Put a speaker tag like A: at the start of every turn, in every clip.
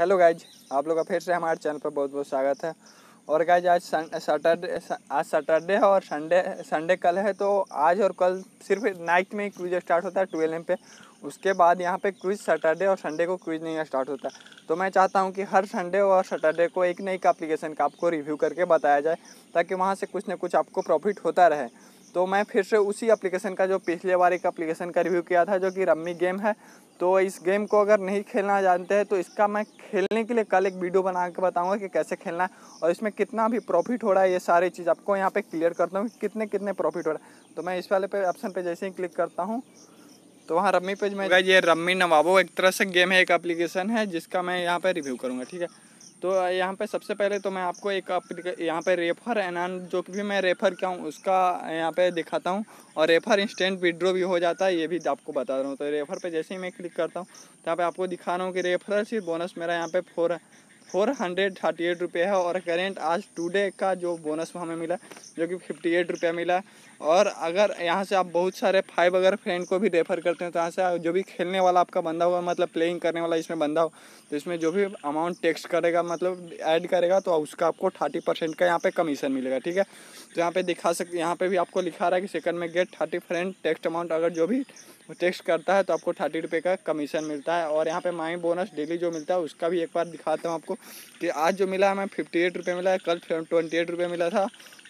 A: hello guys आप लोग का फिर से हमारे चैनल पर बहुत बहुत स्वागत है और गाइज आज सैटरडे आज सैटरडे है और संडे संडे कल है तो आज और कल सिर्फ नाइट में क्विज स्टार्ट होता है ट्वेल्व एम पे उसके बाद यहाँ पे क्विज सैटरडे और संडे को क्विज नहीं स्टार्ट होता तो मैं चाहता हूँ कि हर संडे और सैटरडे को एक नई का एप्लीकेशन का आपको रिव्यू करके बताया जाए ताकि वहाँ से कुछ ना कुछ आपको प्रॉफिट होता रहे तो मैं फिर से उसी एप्लीकेशन का जो पिछले बार एक एप्लीकेशन का रिव्यू किया था जो कि रम्मी गेम है तो इस गेम को अगर नहीं खेलना जानते हैं तो इसका मैं खेलने के लिए कल एक वीडियो बना के बताऊँगा कि कैसे खेलना है और इसमें कितना भी प्रॉफिट हो रहा है ये सारी चीज़ आपको यहाँ पर क्लियर करता हूँ कि कितने कितने प्रॉफिट हो रहा है तो मैं इस वाले पे ऑप्शन पर जैसे ही क्लिक करता हूँ तो वहाँ रम्मी पेज में ये रम्मी नवाबो एक तरह से गेम है एक एप्लीकेशन है जिसका मैं यहाँ पर रिव्यू करूँगा ठीक है तो यहाँ पे सबसे पहले तो मैं आपको एक यहाँ पे रेफर एनान जो कि भी मैं रेफ़र किया हूँ उसका यहाँ पे दिखाता हूँ और रेफ़र इंस्टेंट विड्रो भी हो जाता है ये भी आपको बता रहा हूँ तो रेफ़र पे जैसे ही मैं क्लिक करता हूँ तो यहाँ पे आपको दिखा रहा हूँ कि रेफर से बोनस मेरा यहाँ पे four four hundred thirty eight रुपये है और करेंट आज टुडे का जो बोनस हमें मिला जो कि फिफ्टी एट रुपया मिला और अगर यहाँ से आप बहुत सारे फाइव अगर फ्रेंड को भी रेफर करते हैं तो यहाँ से जो भी खेलने वाला आपका बंदा होगा मतलब प्लेइंग करने वाला इसमें बंदा हो तो इसमें जो भी अमाउंट टेक्स करेगा मतलब ऐड करेगा तो उसका आपको थर्टी परसेंट का यहाँ पे कमीशन मिलेगा ठीक है तो यहाँ पे दिखा सकते यहाँ पे भी आपको लिखा रहा है कि सेकंड में get thirty friend text amount अगर जो भी वो करता है तो आपको थर्टी रुपये का कमीशन मिलता है और यहाँ पे माई बोनस डेली जो मिलता है उसका भी एक बार दिखाता हूँ आपको कि आज जो मिला है मैं फिफ्टी एट रुपये मिला है कल ट्वेंटी एट रुपये मिला था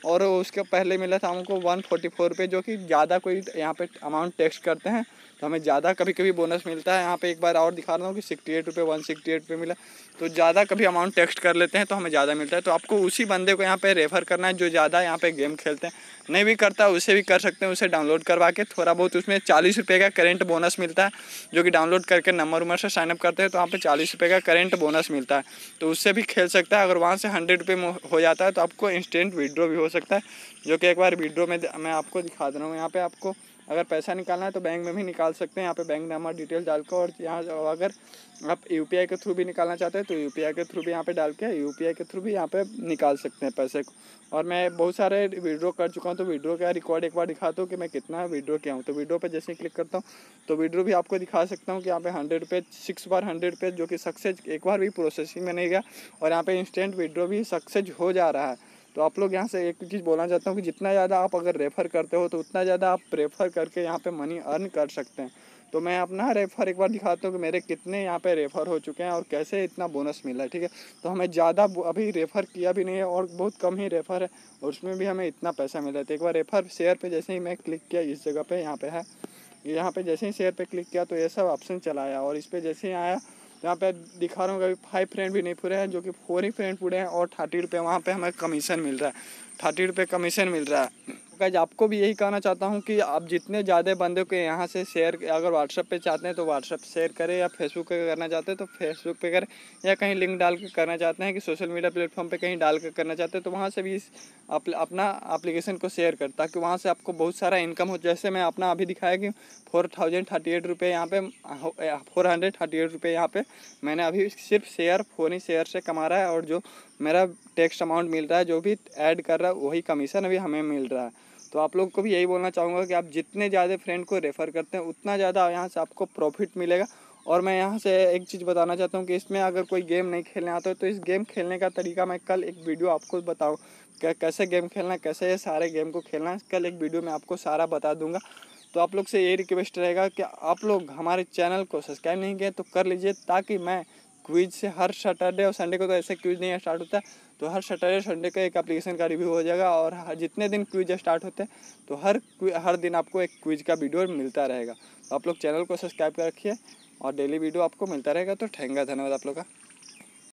A: और उसके पहले मिला था हमको वन फोर्टी फोर रुपये जो कि ज़्यादा कोई यहाँ पे अमाउंट टैक्स करते हैं तो हमें ज़्यादा कभी कभी बोनस मिलता है यहाँ पे एक बार और दिखा रहा हूँ कि सिक्सटी एट रुपये वन सिक्सटी एट रुपये मिला तो ज़्यादा कभी अमाउंट टैक्स कर लेते हैं तो हमें ज़्यादा मिलता है तो आपको उसी बंदे को यहाँ पर रेफ़र करना है जो ज़्यादा यहाँ पे गेम खेलते हैं नहीं भी करता उसे भी कर सकते हैं उसे डाउनलोड करवा के थोड़ा बहुत उसमें चालीस रुपये का करेंट बोनस मिलता है जो कि डाउनलोड करके नंबर उमर से साइनअप करते हैं तो वहाँ पर चालीस रुपये का करेंट बोनस मिलता है तो उससे भी खेल सकता है अगर वहाँ से हंड्रेड रुपये हो जाता है तो आपको इंस्टेंट विड्रॉ भी हो सकता है जो कि एक बार वीडियो में मैं आपको दिखा दे रहा हूँ यहाँ पे आपको अगर पैसा निकालना है तो बैंक में भी निकाल सकते हैं यहाँ पे बैंक नंबर डिटेल डाल के और यहाँ अगर आप यू के थ्रू भी निकालना चाहते हैं तो यू के थ्रू भी यहाँ पे डाल के यू के थ्रू भी यहाँ पे निकाल सकते हैं पैसे को और मैं बहुत सारे विड्रो कर चुका हूँ तो वीड्रो का रिकॉर्ड एक बार दिखाता हूँ कि मैं कितना वीड्रो किया हूँ तो वीड्रो पर जैसे क्लिक करता हूँ तो वीड्रो भी आपको दिखा सकता हूँ कि यहाँ पे हंड्रेड पेज सिक्स बार हंड्रेड पेज जो कि सक्सेस एक बार भी प्रोसेसिंग में नहीं गया और यहाँ पे इंस्टेंट विड्रो भी सक्सेस हो जा रहा है तो आप लोग यहाँ से एक चीज़ बोलना चाहता हूँ कि जितना ज़्यादा आप अगर रेफ़र करते हो तो उतना ज़्यादा आप रेफ़र करके यहाँ पे मनी अर्न कर सकते हैं तो मैं अपना रेफ़र एक बार दिखाता हूँ कि मेरे कितने यहाँ पे रेफ़र हो चुके हैं और कैसे इतना बोनस मिला है ठीक है तो हमें ज़्यादा अभी रेफ़र किया भी नहीं है और बहुत कम ही रेफ़र है और उसमें भी हमें इतना पैसा मिला है तो एक बार रेफ़र शेयर पर जैसे ही मैं क्लिक किया इस जगह पर यहाँ पर है यहाँ पर जैसे ही शेयर पर क्लिक किया तो ये सब ऑप्शन चला आया और इस पर जैसे ही आया यहाँ पे दिखा रहा हूँ कभी फाइव फ्रेंड भी नहीं पूरे हैं जो कि फोर ही फ्रेंड पूरे हैं और थर्टी रुपये वहाँ पे हमें कमीशन मिल रहा है थर्टी रुपये कमीशन मिल रहा है गाइज आपको भी यही कहना चाहता हूँ कि आप जितने ज़्यादा बंदे को यहाँ से शेयर अगर व्हाट्सअप पे चाहते हैं तो व्हाट्सअप शेयर करें या फेसबुक पे करना चाहते हैं तो फेसबुक पे करें या कहीं लिंक डाल के करना चाहते हैं कि सोशल मीडिया प्लेटफॉर्म पे कहीं डाल के करना चाहते हैं तो वहाँ से भी इस अप, अपना अप्लीकेशन को शेयर कर ताकि वहाँ से आपको बहुत सारा इनकम हो जैसे मैं अपना अभी दिखाया कि फोर थाउजेंड थर्टी एट रुपये यहाँ पे फोर हंड्रेड थर्टी एट रुपये यहाँ पे मैंने अभी सिर्फ शेयर फ़ोन ही शेयर से कमा रहा है और जो मेरा टैक्स अमाउंट मिल रहा है जो भी ऐड कर रहा है वही कमीशन अभी हमें मिल रहा है तो आप लोग को भी यही बोलना चाहूँगा कि आप जितने ज़्यादा फ्रेंड को रेफ़र करते हैं उतना ज़्यादा यहाँ से आपको प्रॉफिट मिलेगा और मैं यहाँ से एक चीज़ बताना चाहता हूँ कि इसमें अगर कोई गेम नहीं खेलने आता है तो इस गेम खेलने का तरीका मैं कल एक वीडियो आपको बताऊँ कैसे गेम खेलना है कैसे ये सारे गेम को खेलना है कल एक वीडियो में आपको सारा बता दूंगा तो आप लोग से ये रिक्वेस्ट रहेगा कि आप लोग हमारे चैनल को सब्सक्राइब नहीं किए तो कर लीजिए ताकि मैं क्विज से हर सैटरडे और संडे को तो ऐसे क्विज नहीं स्टार्ट होता तो हर सैटरडे संडे का एक एप्लीकेशन का रिव्यू हो जाएगा और जितने दिन क्विज स्टार्ट होते हैं तो हर हर दिन आपको एक क्विज का वीडियो मिलता रहेगा तो आप लोग चैनल को सब्सक्राइब कर रखिए और डेली वीडियो आपको मिलता रहेगा तो ठहंगा धन्यवाद आप लोग का